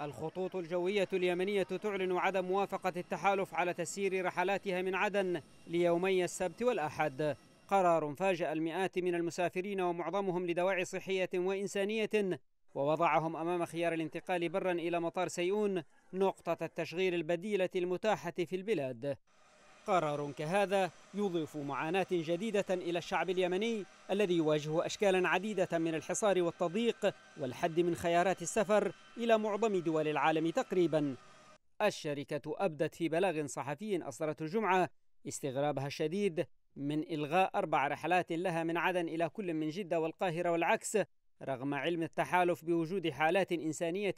الخطوط الجوية اليمنية تعلن عدم موافقة التحالف على تسيير رحلاتها من عدن ليومي السبت والأحد قرار فاجأ المئات من المسافرين ومعظمهم لدواعي صحية وإنسانية ووضعهم أمام خيار الانتقال برا إلى مطار سيئون نقطة التشغيل البديلة المتاحة في البلاد قرار كهذا يضيف معاناة جديدة إلى الشعب اليمني الذي يواجه أشكالا عديدة من الحصار والتضييق والحد من خيارات السفر إلى معظم دول العالم تقريبا الشركة أبدت في بلاغ صحفي أصدرته الجمعة استغرابها الشديد من إلغاء أربع رحلات لها من عدن إلى كل من جدة والقاهرة والعكس رغم علم التحالف بوجود حالات إنسانية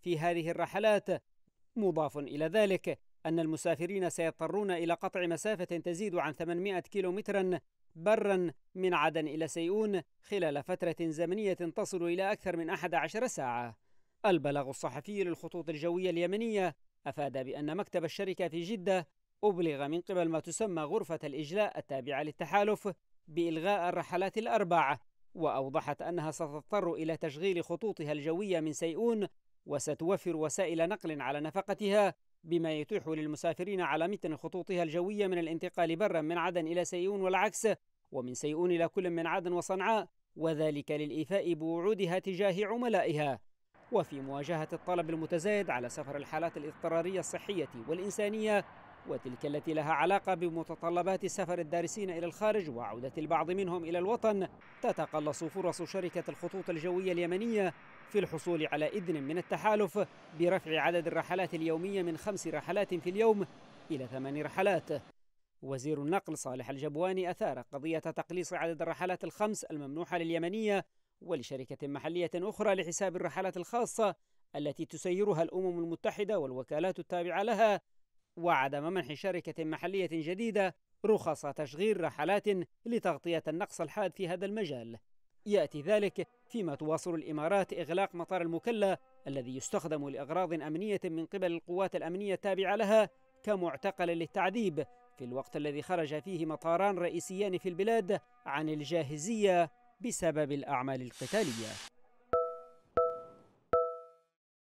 في هذه الرحلات مضاف إلى ذلك أن المسافرين سيضطرون إلى قطع مسافة تزيد عن 800 كيلومترا برا من عدن إلى سيئون خلال فترة زمنية تصل إلى أكثر من 11 ساعة. البلاغ الصحفي للخطوط الجوية اليمنية أفاد بأن مكتب الشركة في جدة أبلغ من قبل ما تسمى غرفة الإجلاء التابعة للتحالف بإلغاء الرحلات الأربع، وأوضحت أنها ستضطر إلى تشغيل خطوطها الجوية من سيئون وستوفر وسائل نقل على نفقتها بما يتيح للمسافرين على متن خطوطها الجوية من الانتقال برا من عدن إلى سيئون والعكس ومن سيئون إلى كل من عدن وصنعاء وذلك للإيفاء بوعودها تجاه عملائها وفي مواجهة الطلب المتزايد على سفر الحالات الاضطرارية الصحية والإنسانية وتلك التي لها علاقة بمتطلبات سفر الدارسين إلى الخارج وعودة البعض منهم إلى الوطن تتقلص فرص شركة الخطوط الجوية اليمنية في الحصول على إذن من التحالف برفع عدد الرحلات اليومية من خمس رحلات في اليوم إلى ثمان رحلات وزير النقل صالح الجبواني أثار قضية تقليص عدد الرحلات الخمس الممنوحة لليمنية ولشركة محلية أخرى لحساب الرحلات الخاصة التي تسيرها الأمم المتحدة والوكالات التابعة لها وعدم منح شركة محلية جديدة رخص تشغيل رحلات لتغطية النقص الحاد في هذا المجال يأتي ذلك فيما تواصل الإمارات إغلاق مطار المكلا الذي يستخدم لأغراض أمنية من قبل القوات الأمنية التابعة لها كمعتقل للتعذيب في الوقت الذي خرج فيه مطاران رئيسيان في البلاد عن الجاهزية بسبب الأعمال القتالية